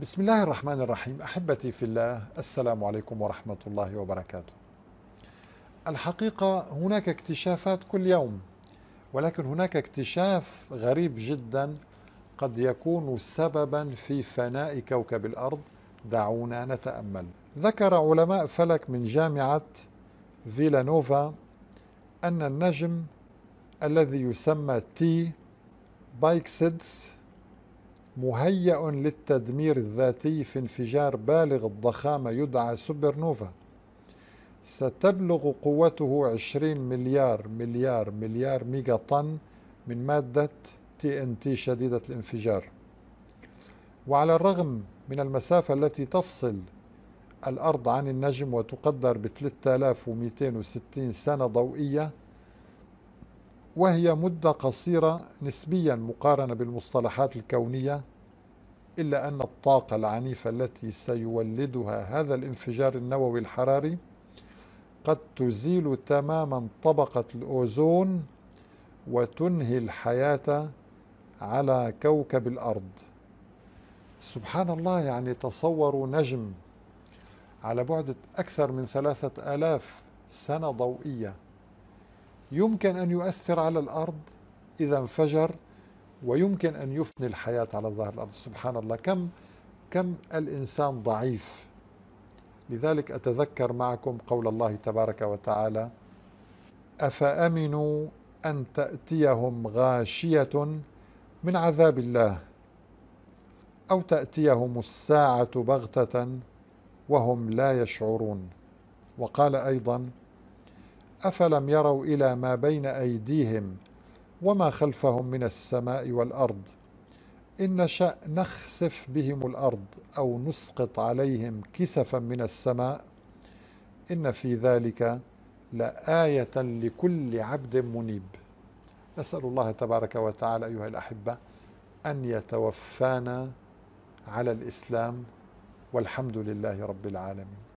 بسم الله الرحمن الرحيم احبتي في الله السلام عليكم ورحمه الله وبركاته. الحقيقه هناك اكتشافات كل يوم ولكن هناك اكتشاف غريب جدا قد يكون سببا في فناء كوكب الارض دعونا نتامل. ذكر علماء فلك من جامعه فيلانوفا أن النجم الذي يسمى تي بايكسيدس مهيأ للتدمير الذاتي في انفجار بالغ الضخامة يدعى سوبر نوفا ستبلغ قوته 20 مليار مليار مليار ميجا طن من مادة تي ان تي شديدة الانفجار وعلى الرغم من المسافة التي تفصل الأرض عن النجم وتقدر ب 3260 سنة ضوئية وهي مدة قصيرة نسبيا مقارنة بالمصطلحات الكونية إلا أن الطاقة العنيفة التي سيولدها هذا الانفجار النووي الحراري قد تزيل تماما طبقة الأوزون وتنهي الحياة على كوكب الأرض سبحان الله يعني تصوروا نجم على بعد أكثر من ثلاثة آلاف سنة ضوئية يمكن أن يؤثر على الأرض إذا انفجر ويمكن أن يفني الحياة على ظهر الأرض سبحان الله كم كم الإنسان ضعيف لذلك أتذكر معكم قول الله تبارك وتعالى أفأمنوا أن تأتيهم غاشية من عذاب الله أو تأتيهم الساعة بغتة وهم لا يشعرون وقال أيضا أفلم يروا إلى ما بين أيديهم وما خلفهم من السماء والأرض إن شأ نخسف بهم الأرض أو نسقط عليهم كسفا من السماء إن في ذلك لآية لكل عبد منيب نسأل الله تبارك وتعالى أيها الأحبة أن يتوفانا على الإسلام والحمد لله رب العالمين